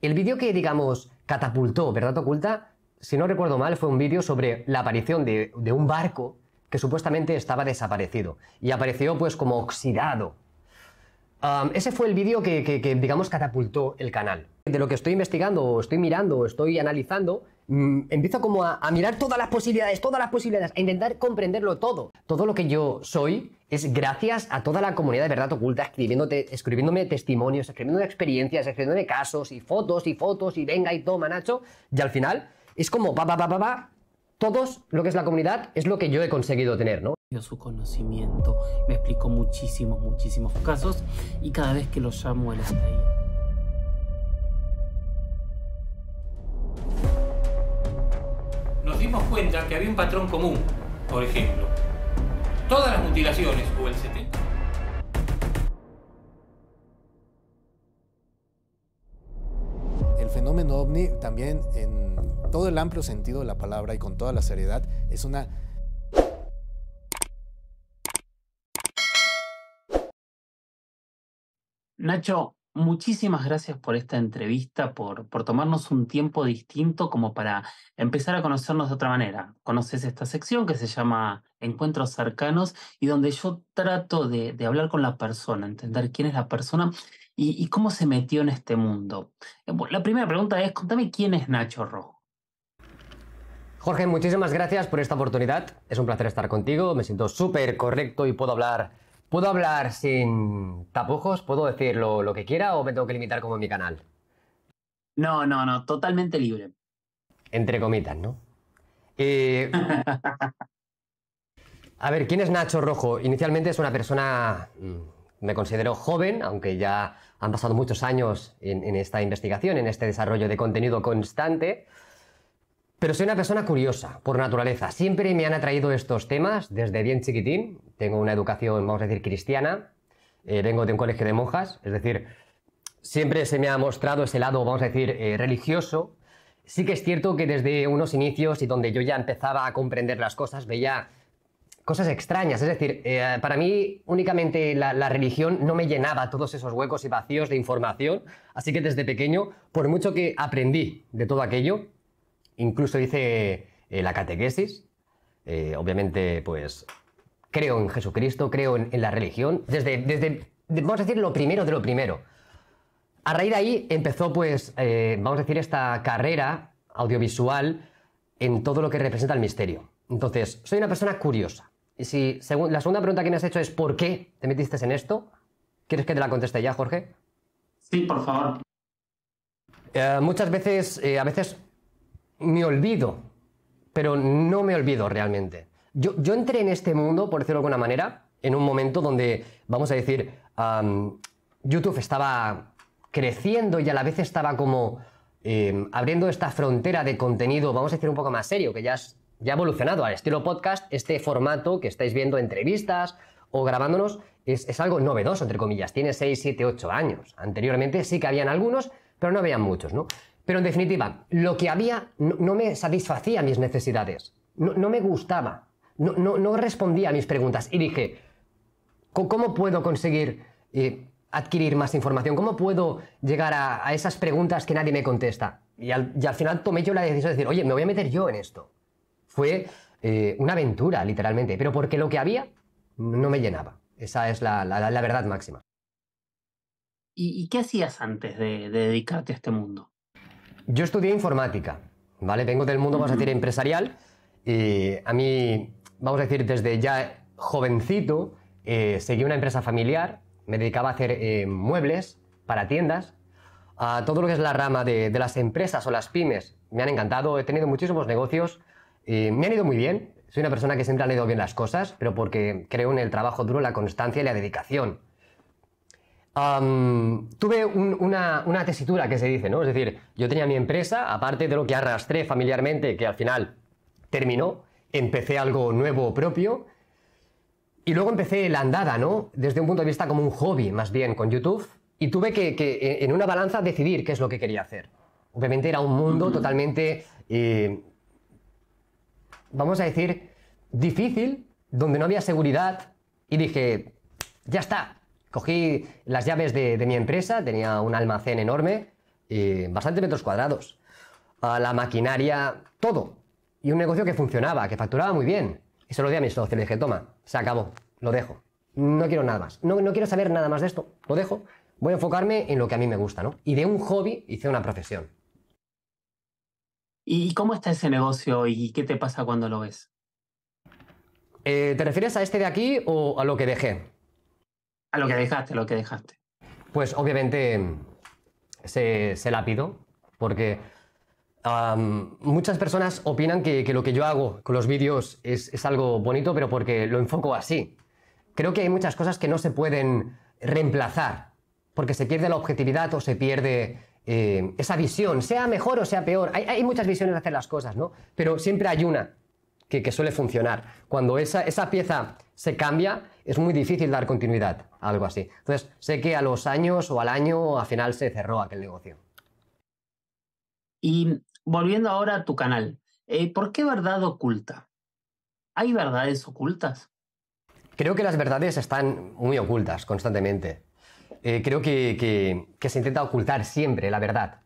El vídeo que, digamos, catapultó Verdad Oculta, si no recuerdo mal, fue un vídeo sobre la aparición de, un barco que supuestamente estaba desaparecido y apareció pues como oxidado. ese fue el vídeo que, digamos, catapultó el canal. De lo que estoy investigando, o estoy mirando, o estoy analizando, mm, empiezo como a, a mirar todas las posibilidades, todas las posibilidades, a intentar comprenderlo todo. Todo lo que yo soy es gracias a toda la comunidad de verdad oculta escribiéndote, escribiéndome testimonios, escribiéndome experiencias, escribiéndome casos y fotos y fotos y venga y toma, Nacho. Y al final es como va, va, va, va, va. Todos lo que es la comunidad es lo que yo he conseguido tener, ¿no? Yo su conocimiento, me explicó muchísimos, muchísimos casos y cada vez que los llamo él está ahí. Nos dimos cuenta que había un patrón común, por ejemplo todas las mutilaciones o el El fenómeno ovni también en todo el amplio sentido de la palabra y con toda la seriedad es una Nacho, muchísimas gracias por esta entrevista, por, por tomarnos un tiempo distinto como para empezar a conocernos de otra manera. Conoces esta sección que se llama Encuentros cercanos y donde yo trato de, hablar con la persona, entender quién es la persona y, y, cómo se metió en este mundo. Eh, la primera pregunta es, contame quién es Nacho Rojo. Jorge, muchísimas gracias por esta oportunidad. Es un placer estar contigo. Me siento súper correcto y puedo hablar ¿Puedo hablar sin tapujos? ¿Puedo decir lo, que quiera o me tengo que limitar como en mi canal? No, no, no, totalmente libre. Entre comitas, ¿no? Eh, a ver, ¿quién es Nacho Rojo? Inicialmente es una persona, mm, me considero joven, aunque ya han pasado muchos años en esta investigación, en este desarrollo de contenido constante. Pero soy una persona curiosa, por naturaleza. Siempre me han atraído estos temas desde bien chiquitín tengo una educación, vamos a decir, cristiana, eh, vengo de un colegio de monjas, es decir, siempre se me ha mostrado ese lado, vamos a decir, eh, religioso. Sí que es cierto que desde unos inicios y donde yo ya empezaba a comprender las cosas, veía cosas extrañas. Es decir, eh, para mí únicamente la, la, religión no me llenaba todos esos huecos y vacíos de información. Así que desde pequeño, por mucho que aprendí de todo aquello, incluso hice la catequesis, obviamente pues creo en Jesucristo, creo en, la religión, desde, desde, vamos a decir, lo primero de lo primero. A raíz de ahí empezó, pues, eh, vamos a decir, esta carrera audiovisual en todo lo que representa el misterio. Entonces, soy una persona curiosa. Y si la segunda pregunta que me has hecho es ¿por qué te metiste en esto? ¿Quieres que te la conteste ya, Jorge? Sí, por favor. Eh, muchas veces, eh, a veces me olvido, pero no me olvido realmente yo, entré en este mundo, por decirlo de alguna manera, en un momento donde, vamos a decir, YouTube estaba creciendo y a la vez estaba como em, abriendo esta frontera de contenido, vamos a decir un poco más serio, que ya, ha evolucionado al estilo podcast, este formato que estáis viendo, entrevistas o grabándonos, es, algo novedoso, entre comillas, tiene 6, 7, 8 años. Anteriormente sí que habían algunos, pero no habían muchos, ¿no? Pero en definitiva, lo que había no, me satisfacía mis necesidades, no me gustaba, no, respondía a mis preguntas y dije, ¿cómo puedo conseguir eh, adquirir más información? ¿Cómo puedo llegar a, esas preguntas que nadie me contesta? Y al, final tomé yo la decisión de decir, oye, me voy a meter yo en esto. Fue eh, una aventura, literalmente, pero porque lo que había no me llenaba. Esa es la, verdad máxima. ¿Y, qué hacías antes de, dedicarte a este mundo? Yo estudié informática, ¿vale? Vengo del mundo, vamos a decir, empresarial. Y a mí vamos a decir, desde ya jovencito, eh, seguí una empresa familiar, me dedicaba a hacer eh, muebles para tiendas. A todo lo que es la rama de, las empresas o las pymes me han encantado, he tenido muchísimos negocios, y eh, me han ido muy bien. Soy una persona que siempre han ido bien las cosas, pero porque creo en el trabajo duro, la constancia y la dedicación. tuve una, una, tesitura que se dice, ¿no? Es decir, yo tenía mi empresa, aparte de lo que arrastré familiarmente, que al final terminó, empecé algo nuevo propio. Y luego empecé la andada, ¿no? Desde un punto de vista como un hobby, más bien, con YouTube. Y tuve que, eh, en una balanza, decidir qué es lo que quería hacer. Obviamente era un mundo totalmente, eh, vamos a decir, difícil, donde no había seguridad. Y dije, ya está. Cogí las llaves de, mi empresa, tenía un almacén enorme, eh, bastantes metros cuadrados. la maquinaria, todo. Y un negocio que funcionaba, que facturaba muy bien. Y se lo di a mi socio, le dije, toma, se acabó, lo dejo. No quiero nada más. No, no quiero saber nada más de esto, lo dejo. Voy a enfocarme en lo que a mí me gusta, ¿no? Y de un hobby hice una profesión. ¿Y cómo está ese negocio y qué te pasa cuando lo ves? Eh, ¿Te refieres a este de aquí o a lo que dejé? A lo que dejaste, lo que dejaste. Pues obviamente mm, se, se la pido, porque muchas personas opinan que, lo que yo hago con los vídeos es, algo bonito, pero porque lo enfoco así. Creo que hay muchas cosas que no se pueden reemplazar, porque se pierde la objetividad o se pierde eh, esa visión, sea mejor o sea peor. Hay, muchas visiones de hacer las cosas, ¿no? Pero siempre hay una que, suele funcionar. Cuando esa, esa pieza se cambia, es muy difícil dar continuidad a algo así. Entonces, sé que a los años o al año, al final se cerró aquel negocio. Y volviendo ahora a tu canal, eh, ¿por qué verdad oculta? ¿Hay verdades ocultas? Creo que las verdades están muy ocultas constantemente. Eh, creo que, se intenta ocultar siempre la verdad.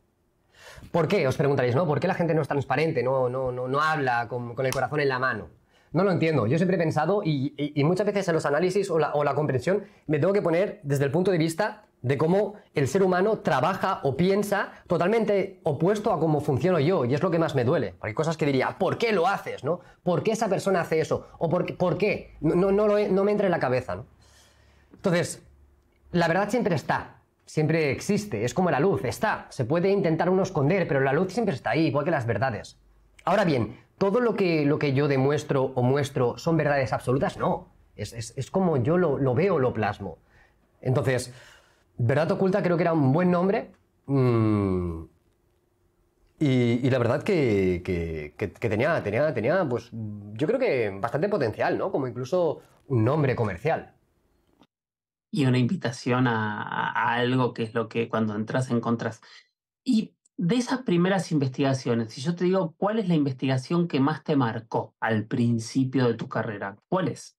¿Por qué? Os preguntaréis, ¿no? ¿Por qué la gente no es transparente, no, no, no, no habla con, el corazón en la mano? No lo entiendo. Yo siempre he pensado y, muchas veces en los análisis o la, o la, comprensión me tengo que poner desde el punto de vista de cómo el ser humano trabaja o piensa totalmente opuesto a cómo funciono yo, y es lo que más me duele. Hay cosas que diría, ¿por qué lo haces? ¿no? ¿Por qué esa persona hace eso? ¿O por, por qué? No, no, no me entra en la cabeza. ¿no? Entonces, la verdad siempre está, siempre existe, es como la luz, está. Se puede intentar uno esconder, pero la luz siempre está ahí, igual que las verdades. Ahora bien, todo lo que, lo que yo demuestro o muestro son verdades absolutas, no. Es, como yo lo, lo veo, lo plasmo. Entonces, Verdad Oculta creo que era un buen nombre. Mm, y, la verdad que, tenía, tenía, tenía, pues yo creo que bastante potencial, ¿no? Como incluso un nombre comercial. Y una invitación a, a algo que es lo que cuando entras encontras. Y de esas primeras investigaciones, si yo te digo cuál es la investigación que más te marcó al principio de tu carrera, ¿cuál es?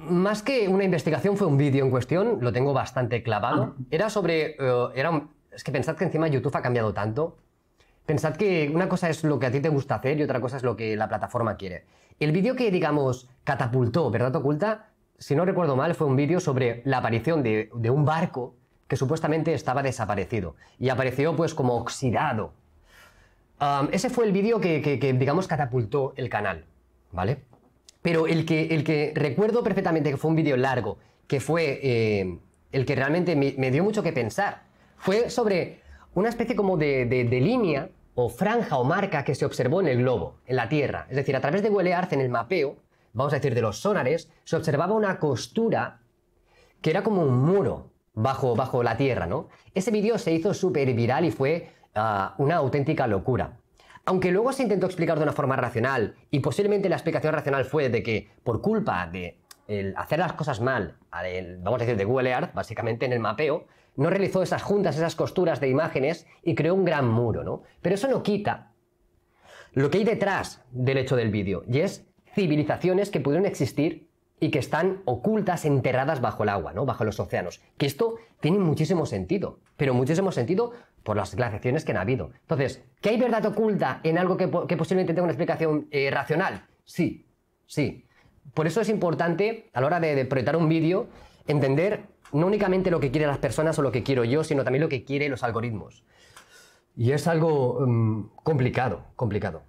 más que una investigación fue un vídeo en cuestión, lo tengo bastante clavado. Era sobre... Eh, era es que pensad que encima YouTube ha cambiado tanto. Pensad que una cosa es lo que a ti te gusta hacer y otra cosa es lo que la plataforma quiere. El vídeo que, digamos, catapultó Verdad Oculta, si no recuerdo mal, fue un vídeo sobre la aparición de, un barco que supuestamente estaba desaparecido y apareció pues como oxidado. ese fue el vídeo que, digamos, catapultó el canal, ¿vale? Pero el que, recuerdo perfectamente que fue un vídeo largo, que fue eh, el que realmente me, dio mucho que pensar, fue sobre una especie como de, línea o franja o marca que se observó en el globo, en la Tierra. Es decir, a través de huelearse en el mapeo, vamos a decir de los sonares, se observaba una costura que era como un muro bajo, bajo la Tierra, ¿no? Ese vídeo se hizo súper viral y fue ah, una auténtica locura. Aunque luego se intentó explicar de una forma racional, y posiblemente la explicación racional fue de que por culpa de hacer las cosas mal, vamos a decir, de Google Earth, básicamente en el mapeo, no realizó esas juntas, esas costuras de imágenes y creó un gran muro, ¿no? Pero eso no quita lo que hay detrás del hecho del vídeo, y es civilizaciones que pudieron existir y que están ocultas, enterradas bajo el agua, ¿no? bajo los océanos. Que esto tiene muchísimo sentido, pero muchísimo sentido por las glaciaciones que han habido. Entonces, ¿qué hay verdad oculta en algo que, posiblemente tenga una explicación eh, racional? Sí, sí. Por eso es importante, a la hora de, proyectar un vídeo, entender no únicamente lo que quieren las personas o lo que quiero yo, sino también lo que quieren los algoritmos. Y es algo mm, complicado, complicado.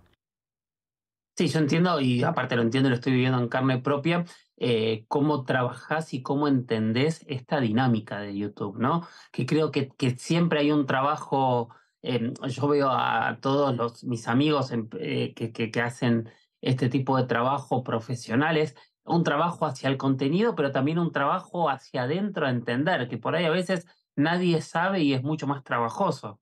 Sí, yo entiendo, y aparte lo entiendo, lo estoy viviendo en carne propia, eh, cómo trabajás y cómo entendés esta dinámica de YouTube, ¿no? Que creo que, siempre hay un trabajo, em, yo veo a todos los, mis amigos eh, que, hacen este tipo de trabajo profesionales, un trabajo hacia el contenido, pero también un trabajo hacia adentro a entender, que por ahí a veces nadie sabe y es mucho más trabajoso.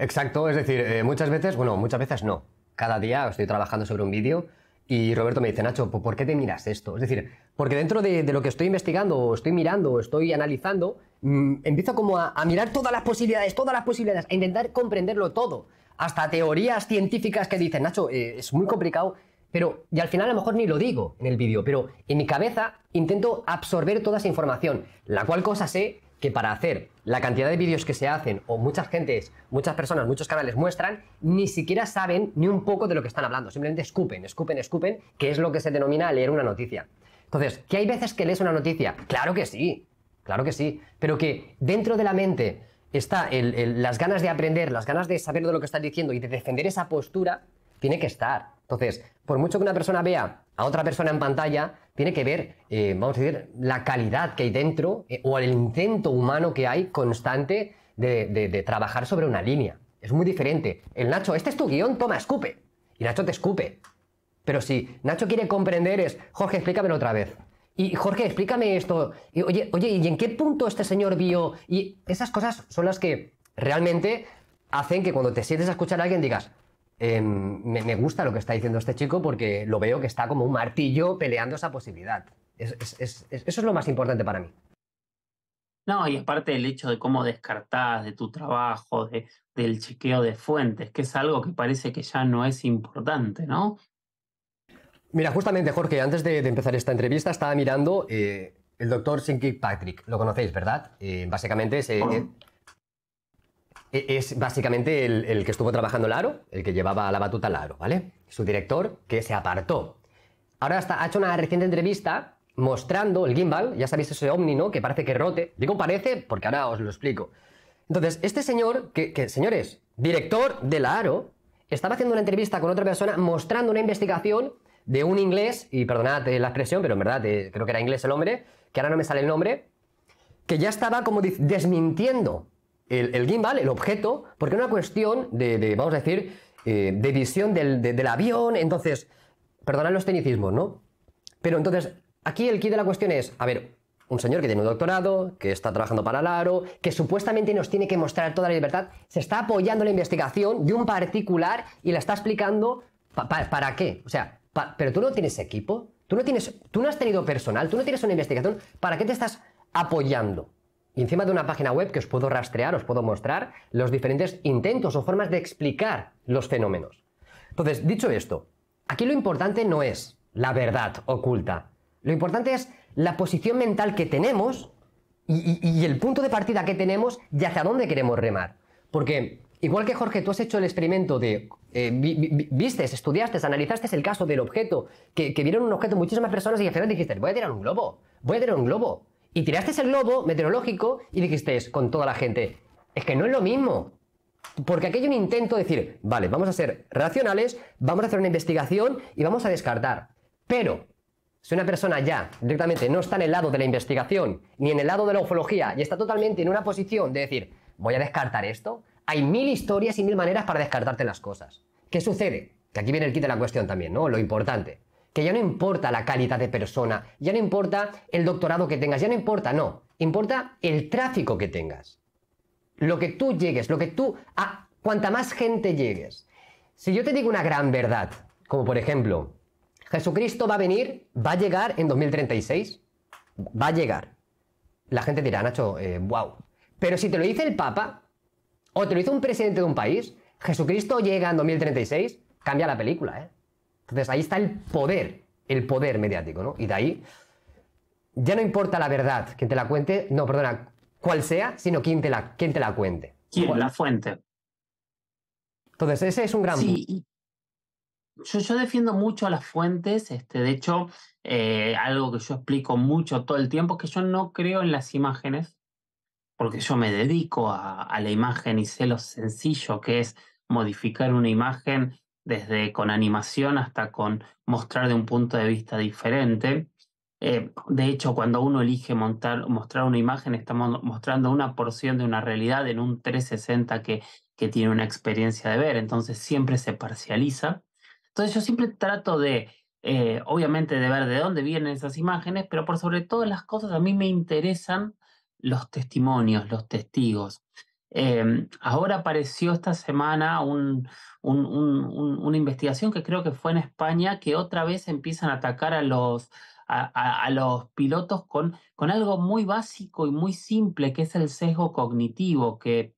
Exacto, es decir, eh, muchas veces, bueno, muchas veces no. Cada día estoy trabajando sobre un vídeo y Roberto me dice, Nacho, ¿por qué te miras esto? Es decir, porque dentro de, lo que estoy investigando, o estoy mirando, estoy analizando, mm, empiezo como a, mirar todas las posibilidades, todas las posibilidades, a intentar comprenderlo todo. Hasta teorías científicas que dicen, Nacho, eh, es muy complicado, pero, y al final a lo mejor ni lo digo en el vídeo, pero en mi cabeza intento absorber toda esa información, la cual cosa sé que para hacer la cantidad de vídeos que se hacen o muchas gentes, muchas personas, muchos canales muestran, ni siquiera saben ni un poco de lo que están hablando. Simplemente escupen, escupen, escupen, que es lo que se denomina leer una noticia. Entonces, ¿que hay veces que lees una noticia? Claro que sí, claro que sí, pero que dentro de la mente está las ganas de aprender, las ganas de saber de lo que estás diciendo y de defender esa postura tiene que estar. Entonces, por mucho que una persona vea a otra persona en pantalla, tiene que ver, eh, vamos a decir, la calidad que hay dentro eh, o el intento humano que hay constante de, trabajar sobre una línea. Es muy diferente. El Nacho, este es tu guión, toma, escupe. Y Nacho te escupe. Pero si Nacho quiere comprender es, Jorge, explícamelo otra vez. Y Jorge, explícame esto. Y, oye, oye, ¿y en qué punto este señor vio? Y esas cosas son las que realmente hacen que cuando te sientes a escuchar a alguien digas, Em, me, gusta lo que está diciendo este chico porque lo veo que está como un martillo peleando esa posibilidad. eso es lo más importante para mí. No, y aparte del hecho de cómo descartás de tu trabajo, del chequeo de fuentes, que es algo que parece que ya no es importante, ¿no? Mira, justamente, Jorge, antes de, empezar esta entrevista estaba mirando eh, el doctor Sinkik Patrick. Lo conocéis, ¿verdad? Eh, básicamente es, eh, e-, es básicamente el, que estuvo trabajando el aro, el que llevaba la batuta al aro, ¿vale? Su director, que se apartó. Ahora hasta ha hecho una reciente entrevista mostrando el gimbal, ya sabéis ese ómnino Que parece que rote. Digo parece porque ahora os lo explico. Entonces, este señor, que, señores, director de la ARO, estaba haciendo una entrevista con otra persona mostrando una investigación de un inglés, y perdonad eh, la expresión, pero en verdad eh, creo que era inglés el hombre, que ahora no me sale el nombre, que ya estaba como desmintiendo el, gimbal, el objeto, porque es una cuestión de, vamos a decir, eh, de visión del, avión, entonces, perdonad los tecnicismos, ¿no? Pero entonces, aquí el kit de la cuestión es, a ver, un señor que tiene un doctorado, que está trabajando para Laro que supuestamente nos tiene que mostrar toda la libertad, se está apoyando la investigación de un particular y la está explicando para qué. O sea, pero tú no tienes equipo, tú no, tienes, tú no has tenido personal, tú no tienes una investigación, ¿para qué te estás apoyando? Y encima de una página web que os puedo rastrear, os puedo mostrar los diferentes intentos o formas de explicar los fenómenos. Entonces, dicho esto, aquí lo importante no es la verdad oculta. Lo importante es la posición mental que tenemos y, el punto de partida que tenemos y hacia dónde queremos remar. Porque, igual que Jorge, tú has hecho el experimento de eh, vistes, estudiaste, analizaste el caso del objeto, que, que vieron un objeto muchísimas personas y al final dijiste, voy a tirar un globo, voy a tirar un globo y tiraste el globo meteorológico y dijiste con toda la gente, es que no es lo mismo. Porque aquí hay un intento de decir, vale, vamos a ser racionales, vamos a hacer una investigación y vamos a descartar. Pero, si una persona ya directamente no está en el lado de la investigación, ni en el lado de la ufología, y está totalmente en una posición de decir, voy a descartar esto, hay mil historias y mil maneras para descartarte las cosas. ¿Qué sucede? Que aquí viene el kit de la cuestión también, ¿no? Lo importante que ya no importa la calidad de persona, ya no importa el doctorado que tengas, ya no importa, no, importa el tráfico que tengas. Lo que tú llegues, lo que tú, a cuanta más gente llegues. Si yo te digo una gran verdad, como por ejemplo, Jesucristo va a venir, va a llegar en 2036, va a llegar. La gente dirá, Nacho, wow. Eh, Pero si te lo dice el Papa, o te lo dice un presidente de un país, Jesucristo llega en 2036, cambia la película, ¿eh? Entonces ahí está el poder, el poder mediático, ¿no? Y de ahí ya no importa la verdad, quien te la cuente, no, perdona, cual sea, sino quien te la, quién te la cuente. ¿Quién? La fuente. Entonces, ese es un gran... Sí, yo, defiendo mucho a las fuentes, este, de hecho, eh, algo que yo explico mucho todo el tiempo es que yo no creo en las imágenes, porque yo me dedico a, a la imagen y sé lo sencillo que es modificar una imagen desde con animación hasta con mostrar de un punto de vista diferente. Eh, de hecho, cuando uno elige mostrar una imagen, estamos mostrando una porción de una realidad en un 360 que, que tiene una experiencia de ver, entonces siempre se parcializa. Entonces yo siempre trato de, eh, obviamente, de ver de dónde vienen esas imágenes, pero por sobre todas las cosas a mí me interesan los testimonios, los testigos. Em, ahora apareció esta semana una investigación que creo que fue en España, que otra vez empiezan a atacar a los, a, los pilotos con, con, algo muy básico y muy simple, que es el sesgo cognitivo, que,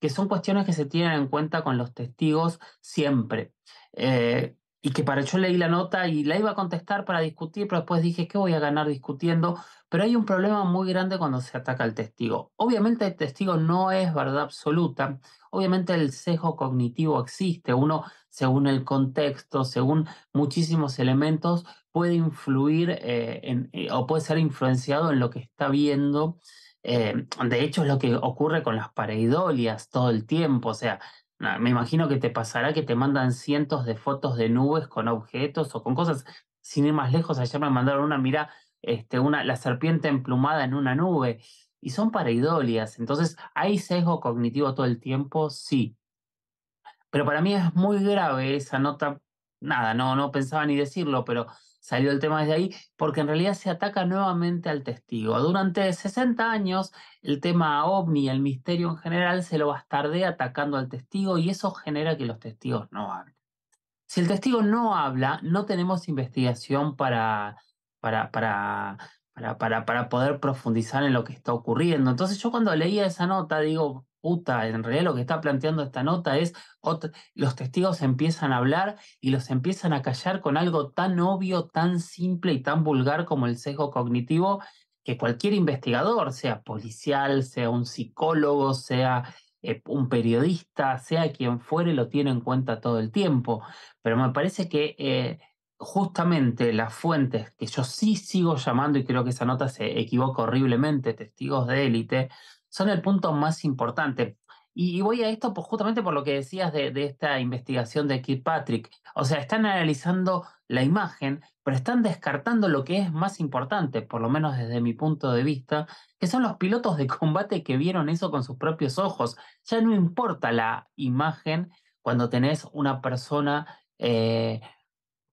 que son cuestiones que se tienen en cuenta con los testigos siempre. Eh, y que para yo leí la nota y la iba a contestar para discutir, pero después dije, ¿qué voy a ganar discutiendo? Pero hay un problema muy grande cuando se ataca al testigo. Obviamente el testigo no es verdad absoluta, obviamente el sesgo cognitivo existe, uno según el contexto, según muchísimos elementos, puede influir eh, eh, o puede ser influenciado en lo que está viendo. Eh, de hecho, es lo que ocurre con las pareidolias todo el tiempo, o sea, me imagino que te pasará que te mandan cientos de fotos de nubes con objetos o con cosas. Sin ir más lejos, ayer me mandaron una, mira, este, una, la serpiente emplumada en una nube. Y son pareidolias. Entonces, ¿hay sesgo cognitivo todo el tiempo? Sí. Pero para mí es muy grave esa nota. Nada, no, no pensaba ni decirlo, pero salió el tema desde ahí, porque en realidad se ataca nuevamente al testigo. Durante 60 años, el tema ovni, el misterio en general, se lo bastardé atacando al testigo y eso genera que los testigos no hablen. Si el testigo no habla, no tenemos investigación para, para, para, para, para poder profundizar en lo que está ocurriendo. Entonces yo cuando leía esa nota, digo, en realidad lo que está planteando esta nota es, los testigos empiezan a hablar y los empiezan a callar con algo tan obvio, tan simple y tan vulgar como el sesgo cognitivo, que cualquier investigador, sea policial, sea un psicólogo, sea eh, un periodista, sea quien fuere, lo tiene en cuenta todo el tiempo. Pero me parece que... Eh, justamente las fuentes que yo sí sigo llamando, y creo que esa nota se equivoca horriblemente, testigos de élite, son el punto más importante. Y, voy a esto justamente por lo que decías de, esta investigación de Kirkpatrick. O sea, están analizando la imagen, pero están descartando lo que es más importante, por lo menos desde mi punto de vista, que son los pilotos de combate que vieron eso con sus propios ojos. Ya no importa la imagen cuando tenés una persona eh,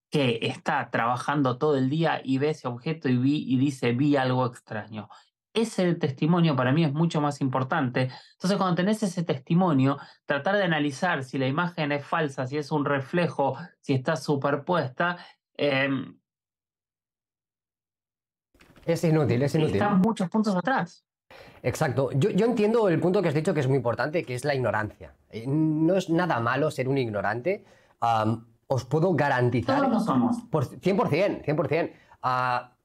que está trabajando todo el día y ve ese objeto y, vi, y dice vi algo extraño ese testimonio para mí es mucho más importante. Entonces, cuando tenés ese testimonio, tratar de analizar si la imagen es falsa, si es un reflejo, si está superpuesta. Em, es inútil, es Están muchos puntos atrás. Exacto. Yo, yo, entiendo el punto que has dicho que es muy importante, que es la ignorancia. Eh, no es nada malo ser un ignorante. os puedo garantizar. Todos lo somos. Por 100%, 100%.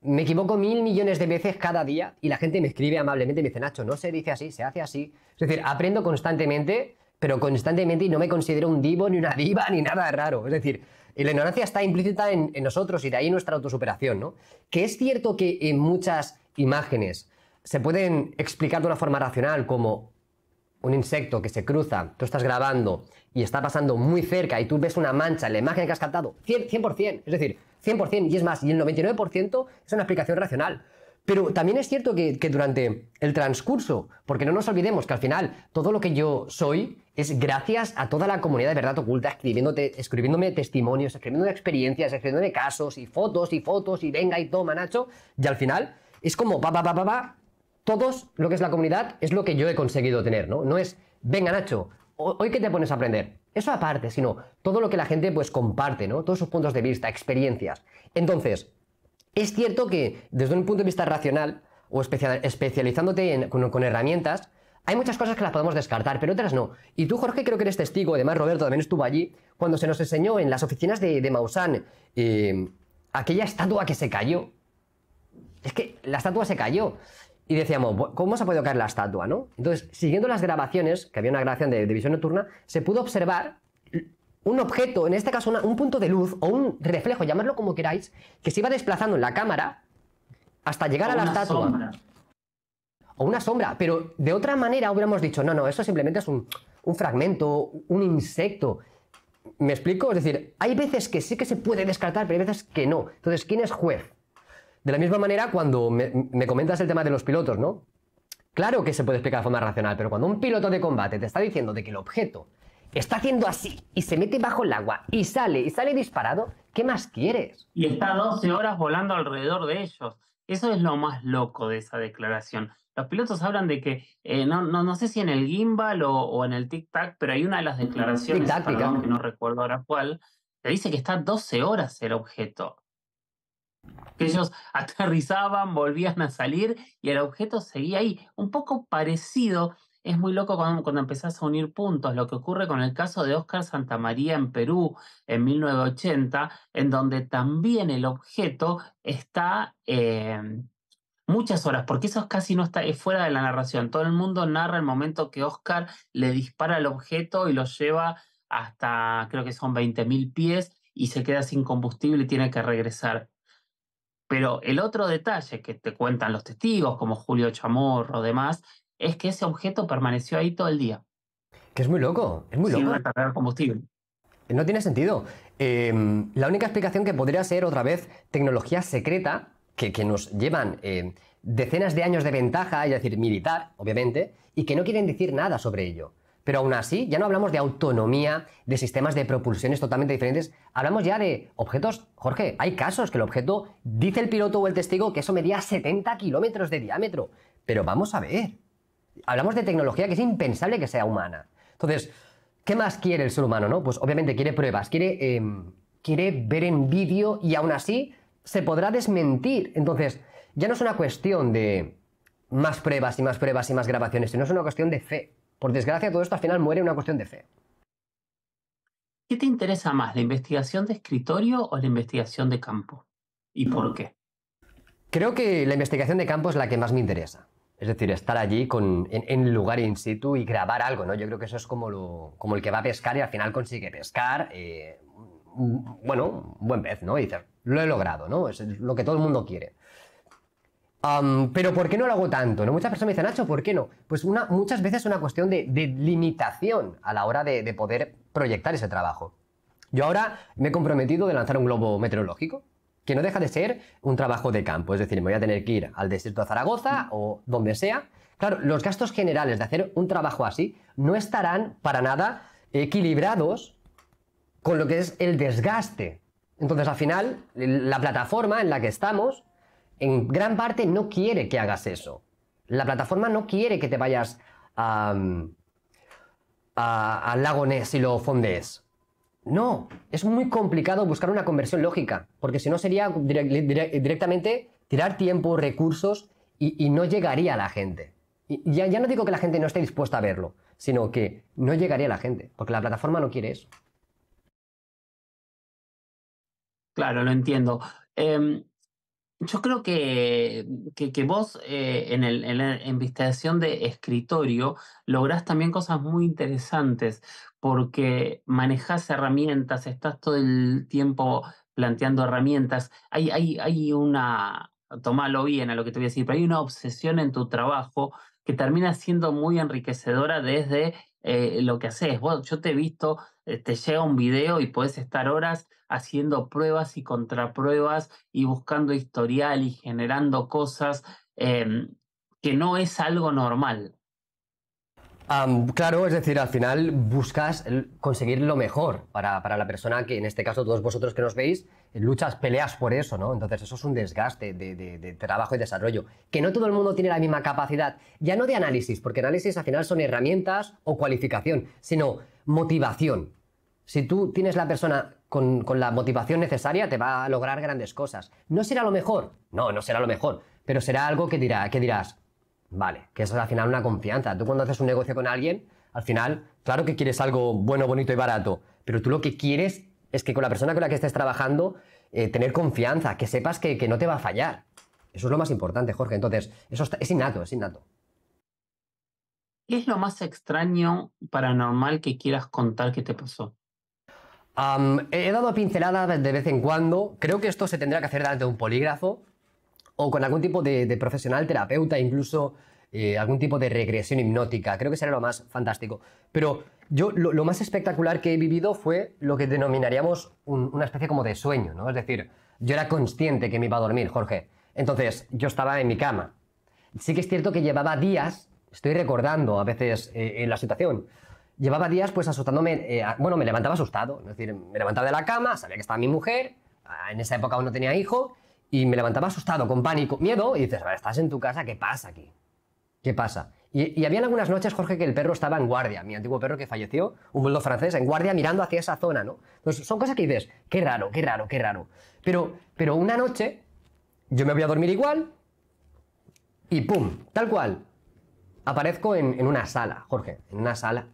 Me equivoco mil millones de veces cada día y la gente me escribe amablemente, y me dice, Nacho, no se dice así, se hace así. Es decir, aprendo constantemente, pero constantemente y no me considero un divo, ni una diva, ni nada raro. Es decir, la ignorancia está implícita en, nosotros y de ahí nuestra autosuperación, ¿no? Que es cierto que en muchas imágenes se pueden explicar de una forma racional como un insecto que se cruza, tú estás grabando y está pasando muy cerca y tú ves una mancha en la imagen que has captado, 100%, es decir, 100%, y es más, y el 99% es una explicación racional. Pero también es cierto que, durante el transcurso, porque no nos olvidemos que al final todo lo que yo soy es gracias a toda la comunidad de verdad oculta, escribiéndote, escribiéndome testimonios, escribiéndome experiencias, escribiéndome casos y fotos y fotos y venga y toma, Nacho, y al final es como va, va, va, va, va, todos lo que es la comunidad es lo que yo he conseguido tener, ¿no? No es, venga Nacho, hoy qué te pones a aprender. Eso aparte, sino todo lo que la gente pues comparte, ¿no? Todos sus puntos de vista, experiencias. Entonces, es cierto que desde un punto de vista racional o especializándote con, herramientas, hay muchas cosas que las podemos descartar, pero otras no. Y tú, Jorge, creo que eres testigo, además Roberto también estuvo allí, cuando se nos enseñó en las oficinas de, de Maussan eh, aquella estatua que se cayó. Es que la estatua se cayó y decíamos, ¿cómo se ha podido caer la estatua? ¿no? Entonces, siguiendo las grabaciones, que había una grabación de, visión nocturna, se pudo observar un objeto, en este caso un punto de luz o un reflejo, llamadlo como queráis, que se iba desplazando en la cámara hasta llegar a la estatua. O una sombra, pero de otra manera hubiéramos dicho, no, no, eso simplemente es un, un fragmento, un insecto. ¿Me explico? Es decir, hay veces que sí que se puede descartar, pero hay veces que no. Entonces, ¿quién es juez? De la misma manera, cuando me, comentas el tema de los pilotos, ¿no? Claro que se puede explicar de forma racional, pero cuando un piloto de combate te está diciendo de que el objeto está haciendo así y se mete bajo el agua y sale y sale disparado, ¿qué más quieres? Y está 12 horas volando alrededor de ellos. Eso es lo más loco de esa declaración. Los pilotos hablan de que, eh, no, no, no, sé si en el gimbal o, en el tic-tac, pero hay una de las declaraciones, que no recuerdo ahora cuál, Te dice que está 12 horas el objeto ellos aterrizaban, volvían a salir y el objeto seguía ahí. Un poco parecido, es muy loco cuando, empezás a unir puntos, lo que ocurre con el caso de Oscar Santamaría en Perú en 1980, en donde también el objeto está... Eh, muchas horas, porque eso es casi no está, es fuera de la narración. Todo el mundo narra el momento que Oscar le dispara el objeto y lo lleva hasta, creo que son 20.000 pies, y se queda sin combustible y tiene que regresar pero el otro detalle que te cuentan los testigos, como Julio Chamorro, demás, es que ese objeto permaneció ahí todo el día. Que es muy loco, es muy loco. Sin combustible. No tiene sentido. Em, la única explicación que podría ser otra vez tecnología secreta que, nos llevan eh, decenas de años de ventaja, es decir, militar, obviamente, y que no quieren decir nada sobre ello. Pero aún así, ya no hablamos de autonomía, de sistemas de propulsiones totalmente diferentes. Hablamos ya de objetos. Jorge, hay casos que el objeto, dice el piloto o el testigo, que eso medía 70 kilómetros de diámetro. Pero vamos a ver. Hablamos de tecnología que es impensable que sea humana. Entonces, ¿qué más quiere el ser humano? No? Pues obviamente quiere pruebas, quiere, em, quiere ver en vídeo y aún así se podrá desmentir. Entonces, ya no es una cuestión de más pruebas y más pruebas y más grabaciones, sino es una cuestión de fe. Por desgracia, todo esto al final muere una cuestión de fe. ¿Qué te interesa más, la investigación de escritorio o la investigación de campo? ¿Y por qué? Creo que la investigación de campo es la que más me interesa. Es decir, estar allí en, el lugar in situ y grabar algo, ¿no? Yo creo que eso es como, como el que va a pescar y al final consigue pescar, eh, bueno, un buen pez, ¿no? Y lo he logrado, ¿no? Es lo que todo el mundo quiere pero ¿por qué no lo hago tanto? ¿no? Muchas personas me dicen, Nacho, ¿por qué no? Pues muchas veces es una cuestión de, limitación a la hora de, poder proyectar ese trabajo. Yo ahora me he comprometido de lanzar un globo meteorológico, que no deja de ser un trabajo de campo, es decir, me voy a tener que ir al desierto de Zaragoza mm. o donde sea. Claro, los gastos generales de hacer un trabajo así no estarán para nada equilibrados con lo que es el desgaste. Entonces, al final, la plataforma en la que estamos en gran parte no quiere que hagas eso. La plataforma no quiere que te vayas al a, lago Ness y lo fondees. No, es muy complicado buscar una conversión lógica, porque si no sería directamente tirar tiempo, recursos y, no llegaría a la gente. Y ya, no digo que la gente no esté dispuesta a verlo, sino que no llegaría a la gente, porque la plataforma no quiere eso. Claro, lo entiendo. Em, yo creo que, que, vos eh, en, la investigación de escritorio lográs también cosas muy interesantes porque manejás herramientas, estás todo el tiempo planteando herramientas. Hay, hay, hay una, tomalo bien a lo que te voy a decir, pero hay una obsesión en tu trabajo que termina siendo muy enriquecedora desde eh, lo que haces. yo te he visto, eh, te llega un video y puedes estar horas haciendo pruebas y contrapruebas y buscando historial y generando cosas em, que no es algo normal claro, es decir, al final buscas conseguir lo mejor para, la persona que, en este caso, todos vosotros que nos veis, eh, luchas, peleas por eso, ¿no? Entonces, eso es un desgaste de, trabajo y desarrollo. Que no todo el mundo tiene la misma capacidad, ya no de análisis, porque análisis al final son herramientas o cualificación, sino motivación. Si tú tienes la persona con, la motivación necesaria, te va a lograr grandes cosas. ¿No será lo mejor? No, no será lo mejor, pero será algo que, dirá, que dirás, Vale, que eso es al final una confianza. Tú cuando haces un negocio con alguien, al final, claro que quieres algo bueno, bonito y barato, pero tú lo que quieres es que con la persona con la que estés trabajando, eh, tener confianza, que sepas que, no te va a fallar. Eso es lo más importante, Jorge. Entonces, eso es innato, es innato. ¿Qué es lo más extraño, paranormal que quieras contar que te pasó? he dado pinceladas de vez en cuando. Creo que esto se tendrá que hacer delante de un polígrafo, o con algún tipo de, profesional, terapeuta, incluso eh, algún tipo de regresión hipnótica. Creo que será lo más fantástico. Pero yo lo, más espectacular que he vivido fue lo que denominaríamos una especie como de sueño, ¿no? Es decir, yo era consciente que me iba a dormir, Jorge. Entonces, yo estaba en mi cama. Sí que es cierto que llevaba días, estoy recordando a veces en eh, eh, la situación, llevaba días pues asustándome, bueno, me levantaba asustado, es decir, me levantaba de la cama, sabía que estaba mi mujer, ah, en esa época aún no tenía hijo, y me levantaba asustado, con pánico, miedo, y dices, estás en tu casa, ¿qué pasa aquí? ¿Qué pasa? Y, había algunas noches, Jorge, que el perro estaba en guardia, mi antiguo perro que falleció, un bulldog francés, en guardia mirando hacia esa zona, ¿no? Entonces, son cosas que dices, qué raro, qué raro, qué raro. Pero, pero una noche, yo me voy a dormir igual, y pum, tal cual, aparezco en, en una sala, Jorge, en una sala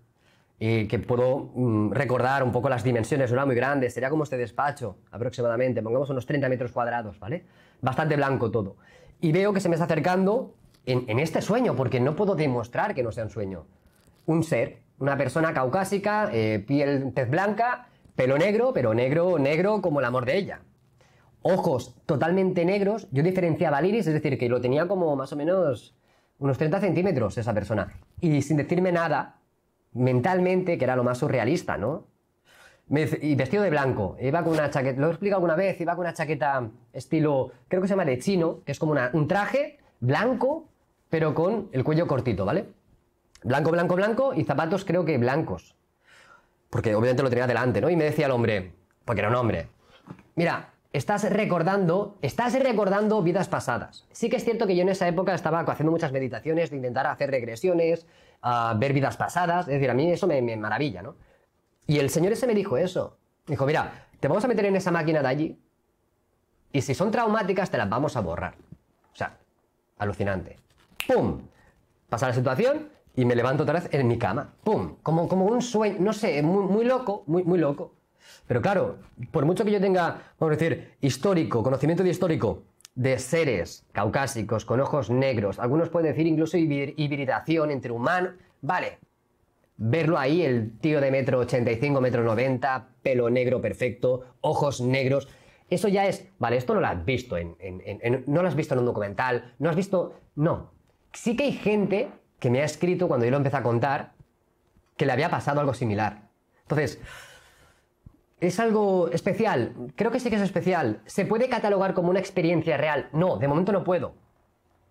eh, que puedo mm, recordar un poco las dimensiones, no era muy grande, sería como este despacho aproximadamente, pongamos unos 30 metros cuadrados, ¿vale? Bastante blanco todo. Y veo que se me está acercando en, este sueño, porque no puedo demostrar que no sea un sueño. Un ser, una persona caucásica, eh, piel, tez blanca, pelo negro, pero negro, negro como el amor de ella. Ojos totalmente negros, yo diferenciaba al iris, es decir, que lo tenía como más o menos unos 30 centímetros esa persona. Y sin decirme nada, mentalmente, que era lo más surrealista, ¿no? y vestido de blanco, iba con una chaqueta, lo he explicado alguna vez, iba con una chaqueta estilo, creo que se llama de chino, que es como un traje blanco, pero con el cuello cortito, ¿vale? Blanco, blanco, blanco y zapatos creo que blancos. Porque obviamente lo tenía delante, ¿no? Y me decía el hombre, porque era un hombre, mira, estás recordando, estás recordando vidas pasadas. Sí que es cierto que yo en esa época estaba haciendo muchas meditaciones de intentar hacer regresiones, a ver vidas pasadas. Es decir, a mí eso me, me maravilla, ¿no? Y el señor ese me dijo eso. Dijo, mira, te vamos a meter en esa máquina de allí y si son traumáticas te las vamos a borrar. O sea, alucinante. ¡Pum! Pasa la situación y me levanto otra vez en mi cama. ¡Pum! Como, como un sueño, no sé, muy, muy loco, muy, muy loco. Pero claro, por mucho que yo tenga, vamos a decir, histórico, conocimiento de histórico, de seres caucásicos con ojos negros, algunos pueden decir incluso hibridación entre humano, vale, verlo ahí, el tío de metro 85, metro 90, pelo negro perfecto, ojos negros, eso ya es, vale, esto no lo has visto en, no lo has visto en un documental, no has visto, no, sí que hay gente que me ha escrito cuando yo lo empecé a contar que le había pasado algo similar. Entonces, es algo especial. Creo que sí que es especial. ¿Se puede catalogar como una experiencia real? No, de momento no puedo.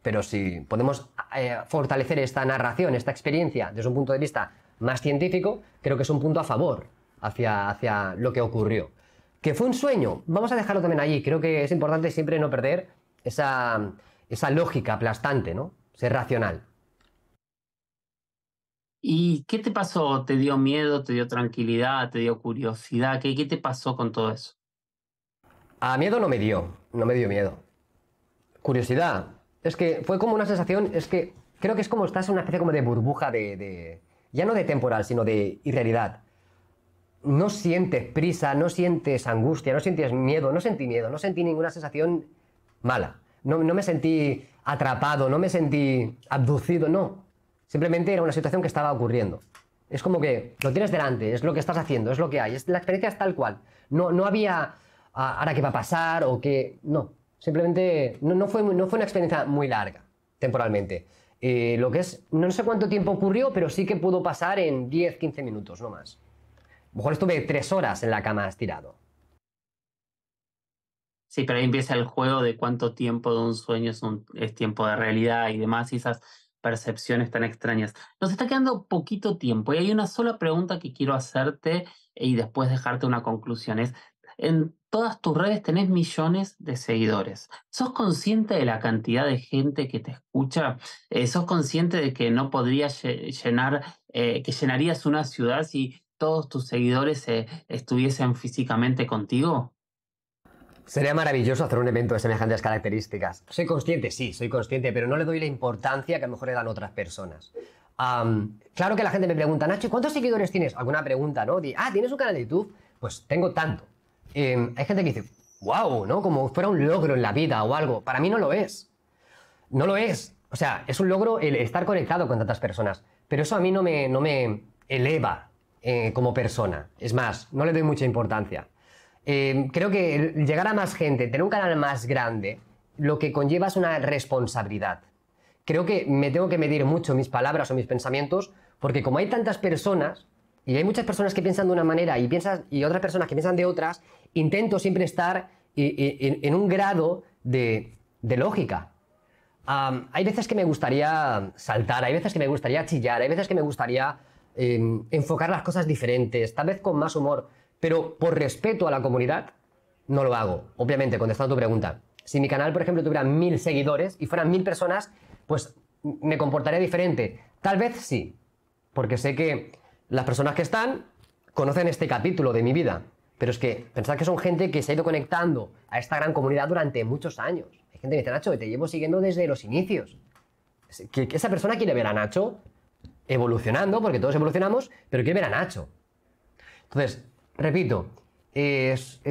Pero si podemos eh, fortalecer esta narración, esta experiencia, desde un punto de vista más científico, creo que es un punto a favor hacia, hacia lo que ocurrió. ¿Que fue un sueño? Vamos a dejarlo también allí. Creo que es importante siempre no perder esa, esa lógica aplastante, ¿no? Ser racional. ¿Y qué te pasó? ¿Te dio miedo? ¿Te dio tranquilidad? ¿Te dio curiosidad? ¿Qué, qué te pasó con todo eso? A ah, miedo no me dio, no me dio miedo. Curiosidad. Es que fue como una sensación, es que creo que es como estás en una especie como de burbuja de, ya no de temporal, sino de irrealidad. No sientes prisa, no sientes angustia, no sientes miedo, no sentí miedo, no sentí ninguna sensación mala. No, no me sentí atrapado, no me sentí abducido, no. Simplemente era una situación que estaba ocurriendo. Es como que lo tienes delante, es lo que estás haciendo, es lo que hay. Es, la experiencia es tal cual. No, había ah, ahora qué va a pasar o qué. No. Simplemente no, fue, no fue una experiencia muy larga, temporalmente. Eh, lo que es, no sé cuánto tiempo ocurrió, pero sí que pudo pasar en 10, 15 minutos, no más. mejor estuve tres horas en la cama estirado. Sí, pero ahí empieza el juego de cuánto tiempo de un sueño es, es tiempo de realidad y demás. Y esas percepciones tan extrañas. Nos está quedando poquito tiempo y hay una sola pregunta que quiero hacerte eh, y después dejarte una conclusión. Es, en todas tus redes tenés millones de seguidores. ¿Sos consciente de la cantidad de gente que te escucha? Eh, ¿Sos consciente de que no podrías llenar, eh, que llenarías una ciudad si todos tus seguidores estuviesen físicamente contigo? Sería maravilloso hacer un evento de semejantes características. Soy consciente, sí, soy consciente, pero no le doy la importancia que a lo mejor le dan otras personas. claro que la gente me pregunta, Nacho, ¿cuántos seguidores tienes? Alguna pregunta, ¿no? ah, ¿tienes un canal de YouTube? Pues tengo tanto. Em, hay gente que dice, wow, ¿no? Como fuera un logro en la vida o algo. Para mí no lo es. No lo es. O sea, es un logro el estar conectado con tantas personas. Pero eso a mí no me, no me eleva eh, como persona. Es más, no le doy mucha importancia. Em, creo que llegar a más gente, tener un canal más grande, lo que conlleva es una responsabilidad. Creo que me tengo que medir mucho mis palabras o mis pensamientos, porque como hay tantas personas, y hay muchas personas que piensan de una manera y, otras personas que piensan de otras, intento siempre estar eh, eh, en un grado de, lógica. hay veces que me gustaría saltar, hay veces que me gustaría chillar, hay veces que me gustaría em, enfocar las cosas diferentes, tal vez con más humor pero por respeto a la comunidad no lo hago. Obviamente, contestando tu pregunta. Si mi canal, por ejemplo, tuviera mil seguidores y fueran mil personas, pues me comportaría diferente. Tal vez sí, porque sé que las personas que están conocen este capítulo de mi vida. Pero es que pensad que son gente que se ha ido conectando a esta gran comunidad durante muchos años. Hay gente que dice, Nacho, te llevo siguiendo desde los inicios. esa persona quiere ver a Nacho evolucionando, porque todos evolucionamos, pero quiere ver a Nacho. Entonces, Repito, es,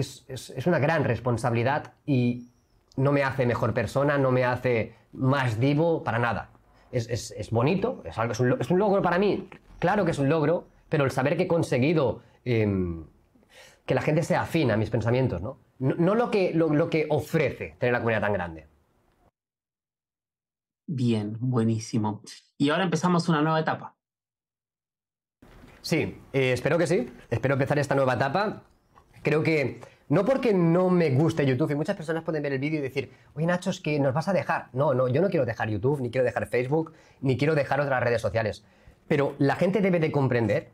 una gran responsabilidad y no me hace mejor persona, no me hace más divo, para nada. Es, bonito, es, un, logro para mí, claro que es un logro, pero el saber que he conseguido em, que la gente se afina a mis pensamientos, ¿no? No, lo, que, lo, lo que ofrece tener la comunidad tan grande. Bien, buenísimo. Y ahora empezamos una nueva etapa, Sí, eh, espero que sí. Espero empezar esta nueva etapa. Creo que no porque no me guste YouTube, y muchas personas pueden ver el vídeo y decir, oye Nacho, es que nos vas a dejar. No, no, yo no quiero dejar YouTube, ni quiero dejar Facebook, ni quiero dejar otras redes sociales. Pero la gente debe de comprender,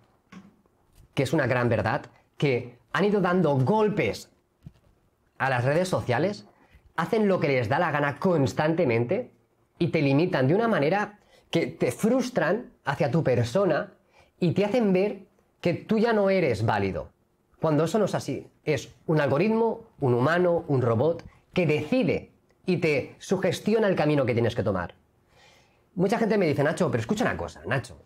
que es una gran verdad, que han ido dando golpes a las redes sociales, hacen lo que les da la gana constantemente y te limitan de una manera que te frustran hacia tu persona y te hacen ver que tú ya no eres válido. Cuando eso no es así, es un algoritmo, un humano, un robot que decide y te sugestiona el camino que tienes que tomar. Mucha gente me dice, Nacho, pero escucha una cosa, Nacho.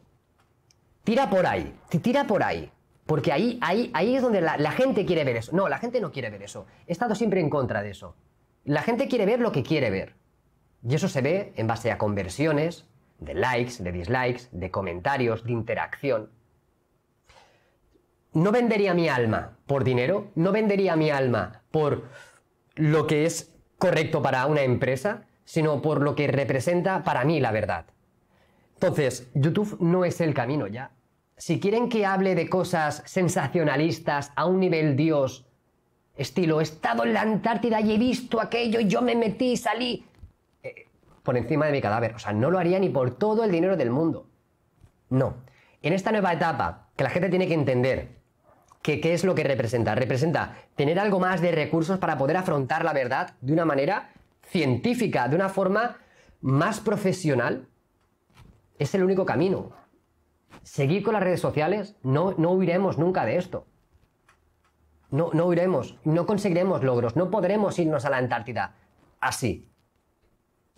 Tira por ahí, tira por ahí. Porque ahí, ahí, ahí es donde la, la gente quiere ver eso. No, la gente no quiere ver eso. He estado siempre en contra de eso. La gente quiere ver lo que quiere ver. Y eso se ve en base a conversiones, de likes, de dislikes, de comentarios, de interacción. No vendería mi alma por dinero, no vendería mi alma por lo que es correcto para una empresa, sino por lo que representa para mí la verdad. Entonces, YouTube no es el camino ya. Si quieren que hable de cosas sensacionalistas a un nivel Dios, estilo, he estado en la Antártida y he visto aquello y yo me metí y salí, por encima de mi cadáver. O sea, no lo haría ni por todo el dinero del mundo. No. En esta nueva etapa, que la gente tiene que entender que qué es lo que representa. Representa tener algo más de recursos para poder afrontar la verdad de una manera científica, de una forma más profesional. Es el único camino. Seguir con las redes sociales, no, no huiremos nunca de esto. No, no huiremos, no conseguiremos logros, no podremos irnos a la Antártida así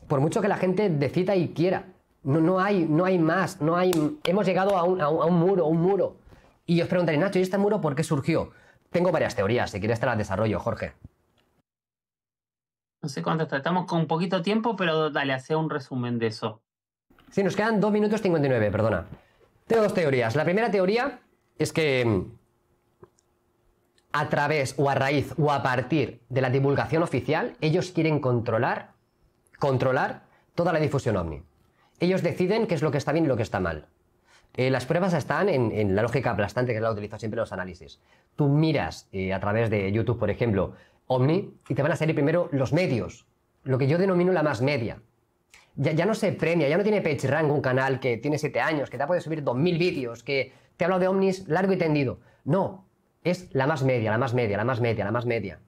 por mucho que la gente decida y quiera. No, no, hay, no hay más, no hay... Hemos llegado a un, muro, un muro. Y os preguntaré, Nacho, ¿y este muro por qué surgió? Tengo varias teorías, si quieres te las desarrollo, Jorge. No sé cuánto está, estamos con poquito tiempo, pero dale, hace un resumen de eso. Sí, nos quedan 2 minutos 59, perdona. Tengo dos teorías. La primera teoría es que mm, a través o a raíz o a partir de la divulgación oficial, ellos quieren controlar controlar toda la difusión ovni. Ellos deciden qué es lo que está bien y lo que está mal. Eh, las pruebas están en, la lógica aplastante que la utilizo siempre los análisis. Tú miras eh, a través de YouTube, por ejemplo, Omni, y te van a salir primero los medios, lo que yo denomino la más media. Ya, ya no se premia, ya no tiene PageRank un canal que tiene 7 años, que te ha podido subir 2.000 vídeos, que te ha hablado de ovnis largo y tendido. No, es la más media, la más media, la más media, la más media.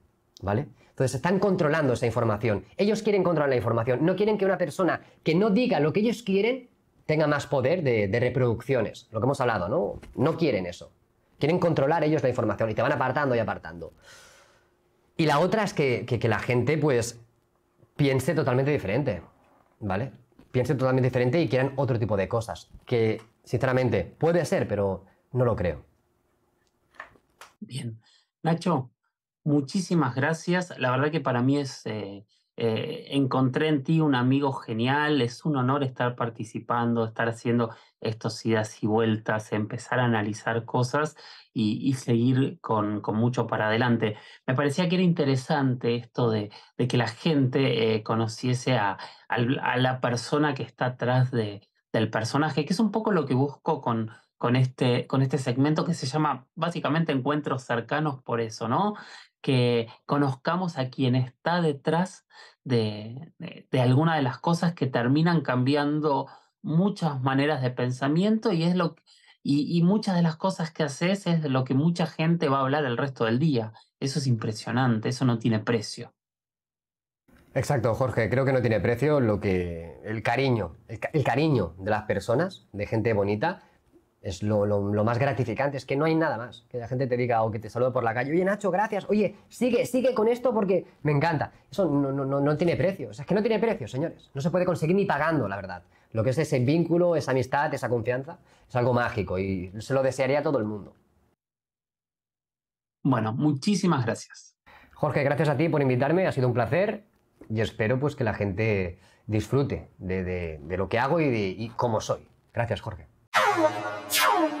¿Vale? Entonces están controlando esa información. Ellos quieren controlar la información. No quieren que una persona que no diga lo que ellos quieren tenga más poder de, reproducciones. Lo que hemos hablado, ¿no? No quieren eso. Quieren controlar ellos la información y te van apartando y apartando. Y la otra es que, que la gente, pues, piense totalmente diferente, ¿vale? Piense totalmente diferente y quieran otro tipo de cosas. Que, sinceramente, puede ser, pero no lo creo. Bien. Nacho, muchísimas gracias. La verdad que para mí es, eh, eh, encontré en ti un amigo genial. Es un honor estar participando, estar haciendo estos idas y vueltas, empezar a analizar cosas y, seguir con, mucho para adelante. Me parecía que era interesante esto de, que la gente eh, conociese a, la persona que está atrás de, del personaje, que es un poco lo que busco con con este, con este segmento que se llama básicamente Encuentros cercanos por eso, ¿no? Que conozcamos a quien está detrás de, de, de alguna de las cosas que terminan cambiando muchas maneras de pensamiento y es lo y, muchas de las cosas que haces es de lo que mucha gente va a hablar el resto del día. Eso es impresionante, eso no tiene precio. Exacto, Jorge, creo que no tiene precio lo que el cariño, el cariño de las personas, de gente bonita es lo, más gratificante, es que no hay nada más. Que la gente te diga o que te salude por la calle, oye Nacho, gracias, oye, sigue, sigue con esto porque me encanta. Eso no, tiene precio, es que no tiene precio, señores. No se puede conseguir ni pagando, la verdad. Lo que es ese vínculo, esa amistad, esa confianza, es algo mágico y se lo desearía a todo el mundo. Bueno, muchísimas gracias. Jorge, gracias a ti por invitarme, ha sido un placer y espero pues que la gente disfrute de, lo que hago y de y cómo soy. Gracias, Jorge. 我冲。